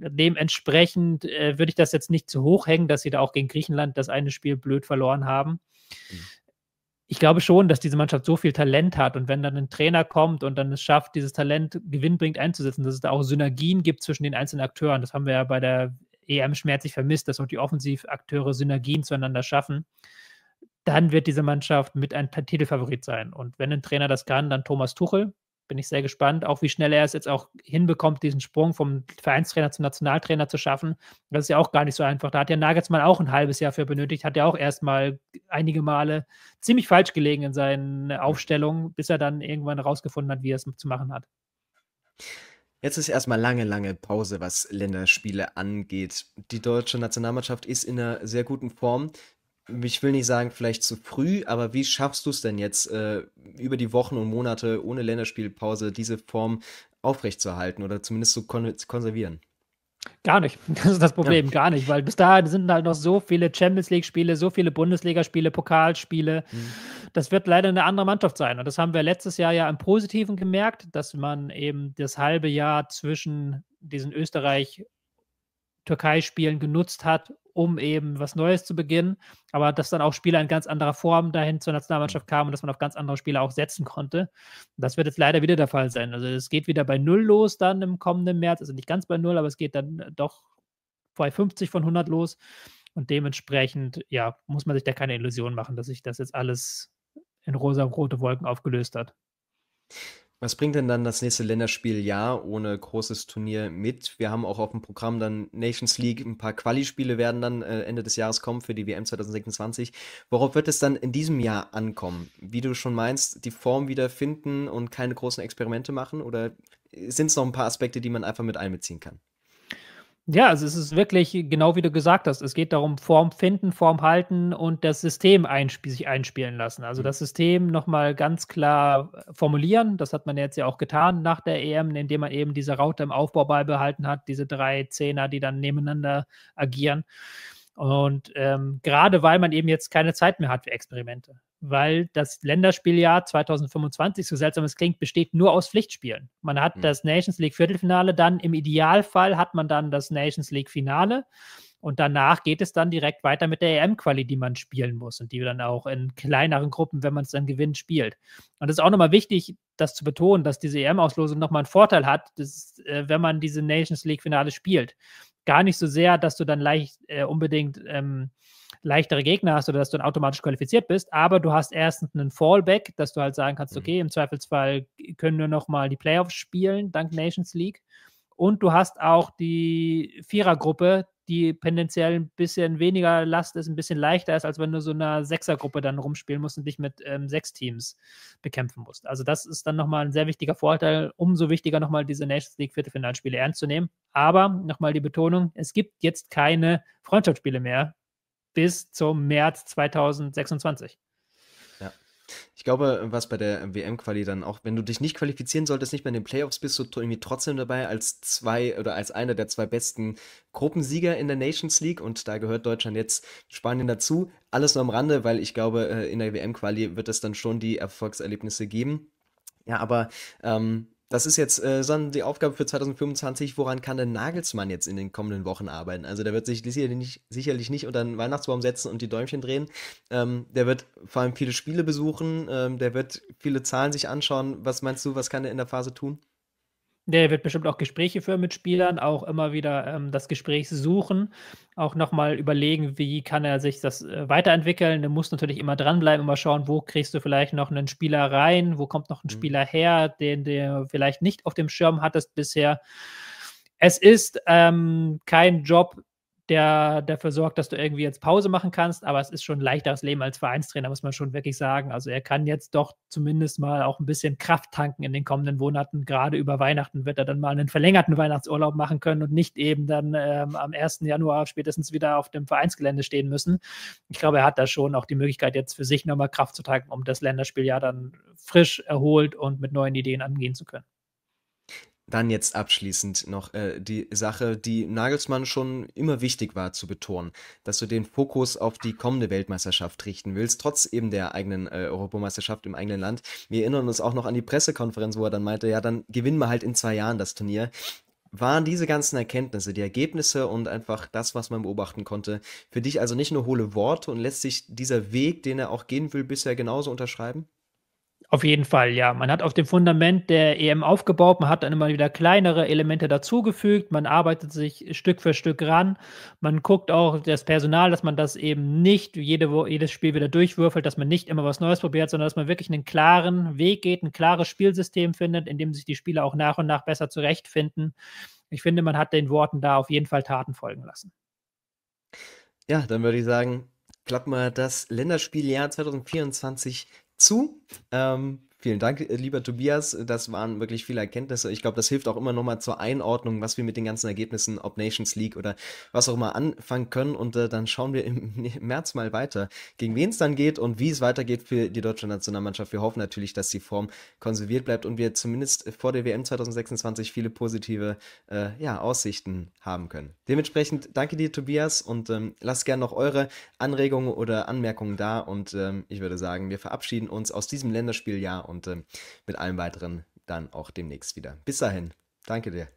dementsprechend äh, würde ich das jetzt nicht zu hoch hängen, dass sie da auch gegen Griechenland das eine Spiel blöd verloren haben. Mhm. Ich glaube schon, dass diese Mannschaft so viel Talent hat und wenn dann ein Trainer kommt und dann es schafft, dieses Talent gewinnbringend einzusetzen, dass es da auch Synergien gibt zwischen den einzelnen Akteuren. Das haben wir ja bei der EM schmerzlich vermisst, dass auch die Offensivakteure Synergien zueinander schaffen. Dann wird diese Mannschaft mit ein Titelfavorit sein. Und wenn ein Trainer das kann, dann Thomas Tuchel, bin ich sehr gespannt, auch wie schnell er es jetzt auch hinbekommt, diesen Sprung vom Vereinstrainer zum Nationaltrainer zu schaffen. Das ist ja auch gar nicht so einfach. Da hat ja Nagelsmann auch ein halbes Jahr für benötigt, hat ja auch erstmal einige Male ziemlich falsch gelegen in seinen Aufstellungen, bis er dann irgendwann herausgefunden hat, wie er es zu machen hat. Jetzt ist erstmal lange, lange Pause, was Länderspiele angeht. Die deutsche Nationalmannschaft ist in einer sehr guten Form ich will nicht sagen, vielleicht zu früh, aber wie schaffst du es denn jetzt äh, über die Wochen und Monate ohne Länderspielpause diese Form aufrechtzuerhalten oder zumindest zu kon konservieren? Gar nicht. Das ist das Problem, ja. gar nicht, weil bis dahin sind halt noch so viele Champions League-Spiele, so viele Bundesligaspiele, Pokalspiele. Mhm. Das wird leider eine andere Mannschaft sein. Und das haben wir letztes Jahr ja im Positiven gemerkt, dass man eben das halbe Jahr zwischen diesen Österreich-Türkei-Spielen genutzt hat, um eben was Neues zu beginnen. Aber dass dann auch Spieler in ganz anderer Form dahin zur Nationalmannschaft mhm. kamen und dass man auf ganz andere Spieler auch setzen konnte. Und das wird jetzt leider wieder der Fall sein. Also es geht wieder bei Null los dann im kommenden März. Also nicht ganz bei Null, aber es geht dann äh, doch bei 50 von 100 los. Und dementsprechend, ja, muss man sich da keine Illusion machen, dass sich das jetzt alles in rosa-rote Wolken aufgelöst hat. Was bringt denn dann das nächste Länderspieljahr ohne großes Turnier mit? Wir haben auch auf dem Programm dann Nations League, ein paar Quali-Spiele werden dann äh, Ende des Jahres kommen für die WM 2026. Worauf wird es dann in diesem Jahr ankommen? Wie du schon meinst, die Form wieder finden und keine großen Experimente machen? Oder sind es noch ein paar Aspekte, die man einfach mit einbeziehen kann? Ja, also es ist wirklich genau wie du gesagt hast. Es geht darum, Form finden, Form halten und das System einsp sich einspielen lassen. Also mhm. das System nochmal ganz klar äh, formulieren. Das hat man jetzt ja auch getan nach der EM, indem man eben diese Raute im Aufbau beibehalten hat, diese drei Zehner, die dann nebeneinander agieren. Und ähm, gerade weil man eben jetzt keine Zeit mehr hat für Experimente, weil das Länderspieljahr 2025, so seltsam es klingt, besteht nur aus Pflichtspielen. Man hat mhm. das Nations League Viertelfinale, dann im Idealfall hat man dann das Nations League Finale. Und danach geht es dann direkt weiter mit der EM-Quali, die man spielen muss und die dann auch in kleineren Gruppen, wenn man es dann gewinnt, spielt. Und es ist auch nochmal wichtig, das zu betonen, dass diese EM-Auslosung nochmal einen Vorteil hat, dass, äh, wenn man diese Nations League-Finale spielt gar nicht so sehr, dass du dann leicht äh, unbedingt ähm, leichtere Gegner hast oder dass du dann automatisch qualifiziert bist, aber du hast erstens einen Fallback, dass du halt sagen kannst, mhm. okay, im Zweifelsfall können wir nochmal die Playoffs spielen, dank Nations League. Und du hast auch die Vierergruppe, die tendenziell ein bisschen weniger Last ist, ein bisschen leichter ist, als wenn du so einer Sechsergruppe dann rumspielen musst und dich mit ähm, sechs Teams bekämpfen musst. Also das ist dann nochmal ein sehr wichtiger Vorteil, umso wichtiger nochmal diese Nations League Viertelfinalspiele ernst zu nehmen. Aber nochmal die Betonung, es gibt jetzt keine Freundschaftsspiele mehr bis zum März 2026. Ich glaube, was bei der WM-Quali dann auch, wenn du dich nicht qualifizieren solltest, nicht mehr in den Playoffs bist, du irgendwie trotzdem dabei als zwei oder als einer der zwei besten Gruppensieger in der Nations League und da gehört Deutschland jetzt Spanien dazu. Alles nur am Rande, weil ich glaube, äh, in der WM-Quali wird es dann schon die Erfolgserlebnisse geben. Ja, aber ähm, das ist jetzt äh, dann die Aufgabe für 2025. Woran kann denn Nagelsmann jetzt in den kommenden Wochen arbeiten? Also, der wird sich sicherlich nicht, sicherlich nicht unter den Weihnachtsbaum setzen und die Däumchen drehen. Ähm, der wird vor allem viele Spiele besuchen. Ähm, der wird viele Zahlen sich anschauen. Was meinst du, was kann er in der Phase tun? Der wird bestimmt auch Gespräche führen mit Spielern, auch immer wieder ähm, das Gespräch suchen, auch nochmal überlegen, wie kann er sich das äh, weiterentwickeln. Der muss natürlich immer dranbleiben, immer schauen, wo kriegst du vielleicht noch einen Spieler rein, wo kommt noch ein mhm. Spieler her, den du vielleicht nicht auf dem Schirm hattest bisher. Es ist ähm, kein Job, der dafür sorgt, dass du irgendwie jetzt Pause machen kannst. Aber es ist schon ein leichteres Leben als Vereinstrainer, muss man schon wirklich sagen. Also er kann jetzt doch zumindest mal auch ein bisschen Kraft tanken in den kommenden Monaten. Gerade über Weihnachten wird er dann mal einen verlängerten Weihnachtsurlaub machen können und nicht eben dann ähm, am 1. Januar spätestens wieder auf dem Vereinsgelände stehen müssen. Ich glaube, er hat da schon auch die Möglichkeit, jetzt für sich nochmal Kraft zu tanken, um das Länderspieljahr dann frisch erholt und mit neuen Ideen angehen zu können dann jetzt abschließend noch äh, die Sache, die Nagelsmann schon immer wichtig war zu betonen, dass du den Fokus auf die kommende Weltmeisterschaft richten willst, trotz eben der eigenen äh, Europameisterschaft im eigenen Land. Wir erinnern uns auch noch an die Pressekonferenz, wo er dann meinte, ja, dann gewinnen wir halt in zwei Jahren das Turnier. Waren diese ganzen Erkenntnisse, die Ergebnisse und einfach das, was man beobachten konnte, für dich also nicht nur hohle Worte und lässt sich dieser Weg, den er auch gehen will, bisher genauso unterschreiben? Auf jeden Fall, ja. Man hat auf dem Fundament der EM aufgebaut, man hat dann immer wieder kleinere Elemente dazugefügt, man arbeitet sich Stück für Stück ran, man guckt auch das Personal, dass man das eben nicht jede, jedes Spiel wieder durchwürfelt, dass man nicht immer was Neues probiert, sondern dass man wirklich einen klaren Weg geht, ein klares Spielsystem findet, in dem sich die Spieler auch nach und nach besser zurechtfinden. Ich finde, man hat den Worten da auf jeden Fall Taten folgen lassen. Ja, dann würde ich sagen, klappt mal das Länderspieljahr 2024 zu. Ähm, Vielen Dank, äh, lieber Tobias. Das waren wirklich viele Erkenntnisse. Ich glaube, das hilft auch immer nochmal zur Einordnung, was wir mit den ganzen Ergebnissen, ob Nations League oder was auch immer, anfangen können. Und äh, dann schauen wir im März mal weiter, gegen wen es dann geht und wie es weitergeht für die deutsche Nationalmannschaft. Wir hoffen natürlich, dass die Form konserviert bleibt und wir zumindest vor der WM 2026 viele positive äh, ja, Aussichten haben können. Dementsprechend danke dir, Tobias, und ähm, lasst gerne noch eure Anregungen oder Anmerkungen da. Und ähm, ich würde sagen, wir verabschieden uns aus diesem Länderspieljahr und ähm, mit allem weiteren dann auch demnächst wieder. Bis dahin, danke dir.